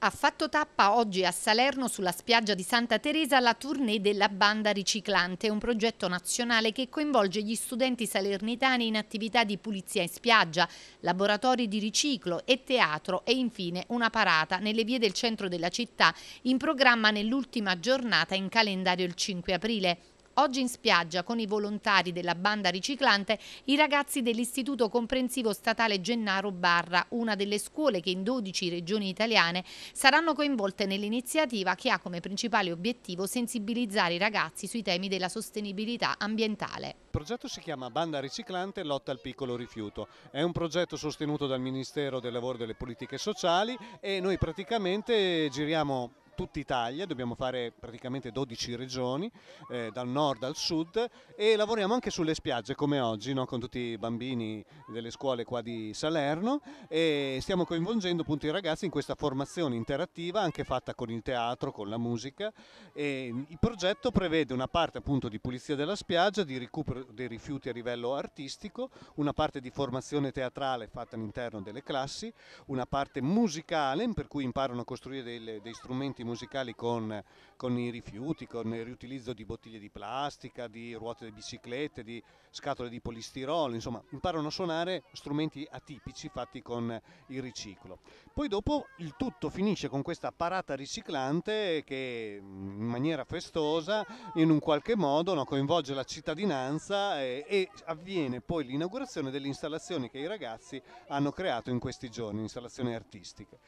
Ha fatto tappa oggi a Salerno sulla spiaggia di Santa Teresa la tournée della Banda Riciclante, un progetto nazionale che coinvolge gli studenti salernitani in attività di pulizia in spiaggia, laboratori di riciclo e teatro e infine una parata nelle vie del centro della città in programma nell'ultima giornata in calendario il 5 aprile. Oggi in spiaggia con i volontari della banda riciclante i ragazzi dell'Istituto Comprensivo Statale Gennaro Barra, una delle scuole che in 12 regioni italiane saranno coinvolte nell'iniziativa che ha come principale obiettivo sensibilizzare i ragazzi sui temi della sostenibilità ambientale. Il progetto si chiama Banda Riciclante Lotta al Piccolo Rifiuto. È un progetto sostenuto dal Ministero del Lavoro e delle Politiche Sociali e noi praticamente giriamo tutta Italia, dobbiamo fare praticamente 12 regioni, eh, dal nord al sud e lavoriamo anche sulle spiagge come oggi no? con tutti i bambini delle scuole qua di Salerno e stiamo coinvolgendo appunto i ragazzi in questa formazione interattiva anche fatta con il teatro, con la musica e il progetto prevede una parte appunto di pulizia della spiaggia, di recupero dei rifiuti a livello artistico, una parte di formazione teatrale fatta all'interno delle classi, una parte musicale per cui imparano a costruire dei, dei strumenti musicali con, con, i rifiuti, con il riutilizzo di bottiglie di plastica, di ruote di biciclette, di scatole di polistirolo, insomma imparano a suonare strumenti atipici fatti con il riciclo. Poi dopo il tutto finisce con questa parata riciclante che in maniera festosa in un qualche modo no, coinvolge la cittadinanza e, eh, e avviene poi l'inaugurazione delle installazioni che i ragazzi hanno creato in questi giorni, installazioni artistiche.